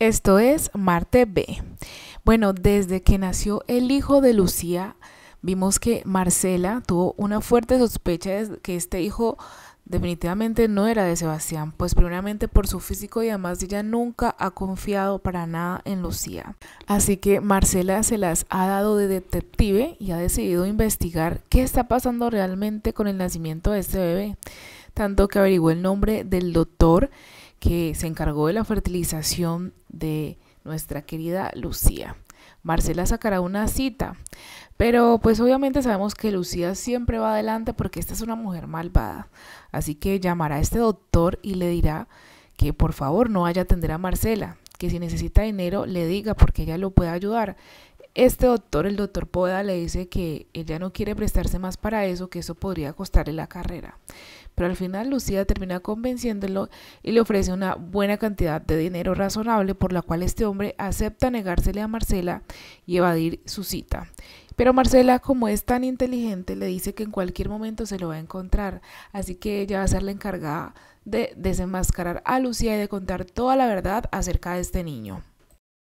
Esto es Marte B. Bueno, desde que nació el hijo de Lucía, vimos que Marcela tuvo una fuerte sospecha de que este hijo definitivamente no era de Sebastián, pues primeramente por su físico y además ella nunca ha confiado para nada en Lucía. Así que Marcela se las ha dado de detective y ha decidido investigar qué está pasando realmente con el nacimiento de este bebé, tanto que averiguó el nombre del doctor que se encargó de la fertilización de nuestra querida Lucía. Marcela sacará una cita, pero pues obviamente sabemos que Lucía siempre va adelante porque esta es una mujer malvada. Así que llamará a este doctor y le dirá que por favor no vaya a atender a Marcela, que si necesita dinero le diga porque ella lo puede ayudar, este doctor, el doctor Poda, le dice que ella no quiere prestarse más para eso, que eso podría costarle la carrera. Pero al final Lucía termina convenciéndolo y le ofrece una buena cantidad de dinero razonable por la cual este hombre acepta negársele a Marcela y evadir su cita. Pero Marcela, como es tan inteligente, le dice que en cualquier momento se lo va a encontrar, así que ella va a ser la encargada de desenmascarar a Lucía y de contar toda la verdad acerca de este niño.